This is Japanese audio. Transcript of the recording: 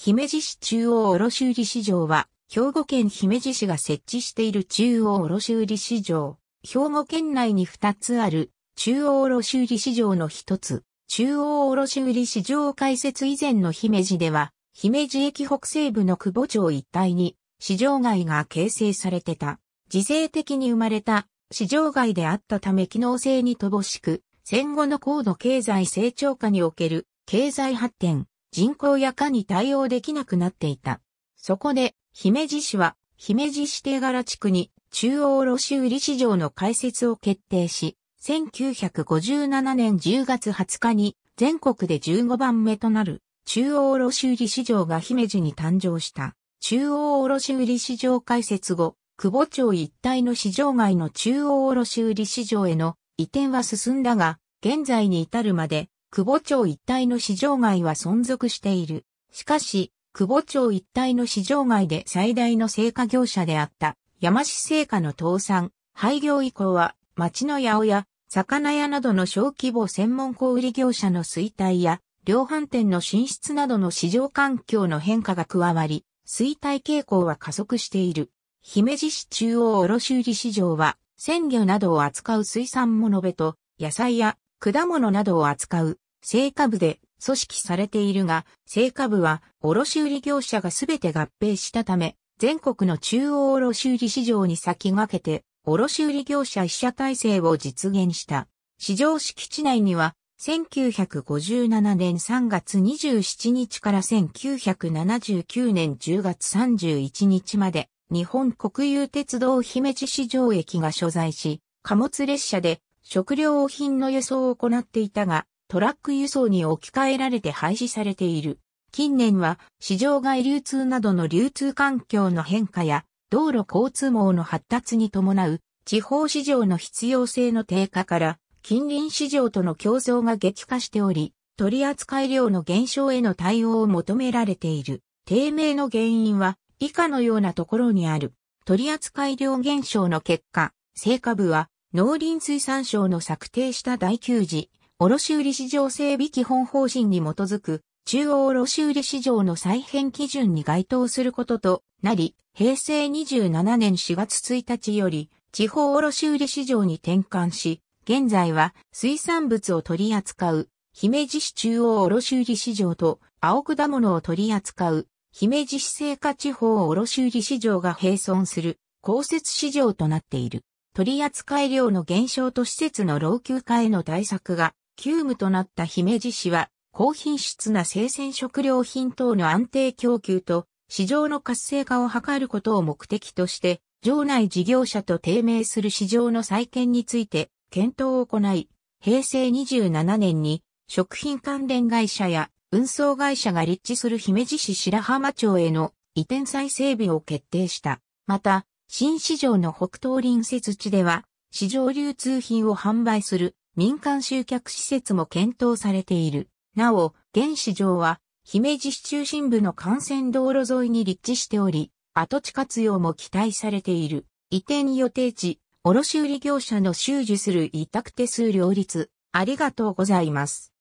姫路市中央卸売市場は、兵庫県姫路市が設置している中央卸売市場。兵庫県内に2つある中央卸売市場の1つ。中央卸売市場開設以前の姫路では、姫路駅北西部の久保町一帯に市場街が形成されてた。自制的に生まれた市場街であったため機能性に乏しく、戦後の高度経済成長下における経済発展、人口や家に対応できなくなっていた。そこで、姫路市は、姫路市手柄地区に中央卸売市場の開設を決定し、1957年10月20日に全国で15番目となる中央卸売市場が姫路に誕生した。中央卸売市場開設後、久保町一帯の市場外の中央卸売市場への移転は進んだが、現在に至るまで久保町一帯の市場街は存続している。しかし、久保町一帯の市場街で最大の生菓業者であった山市生菓の倒産、廃業以降は町の八百屋、魚屋などの小規模専門小売業者の衰退や量販店の進出などの市場環境の変化が加わり、衰退傾向は加速している。姫路市中央卸売市場は鮮魚などを扱う水産物部と野菜や果物などを扱う、成果部で組織されているが、成果部は卸売業者がすべて合併したため、全国の中央卸売市場に先駆けて、卸売業者一社体制を実現した。市場敷地内には、1957年3月27日から1979年10月31日まで、日本国有鉄道姫路市場駅が所在し、貨物列車で食料品の輸送を行っていたが、トラック輸送に置き換えられて廃止されている。近年は市場外流通などの流通環境の変化や道路交通網の発達に伴う地方市場の必要性の低下から近隣市場との競争が激化しており、取扱量の減少への対応を求められている。低迷の原因は以下のようなところにある。取扱量減少の結果、成果部は農林水産省の策定した第9次、卸売市場整備基本方針に基づく、中央卸売市場の再編基準に該当することとなり、平成27年4月1日より、地方卸売市場に転換し、現在は水産物を取り扱う、姫路市中央卸売市場と、青果物を取り扱う、姫路市青果地方卸売市場が並存する、公設市場となっている。取扱量の減少と施設の老朽化への対策が急務となった姫路市は、高品質な生鮮食料品等の安定供給と市場の活性化を図ることを目的として、場内事業者と低迷する市場の再建について検討を行い、平成27年に食品関連会社や運送会社が立地する姫路市白浜町への移転再整備を決定した。また、新市場の北東隣接地では、市場流通品を販売する民間集客施設も検討されている。なお、現市場は、姫路市中心部の幹線道路沿いに立地しており、跡地活用も期待されている。移転予定地、卸売業者の収受する委託手数料率。ありがとうございます。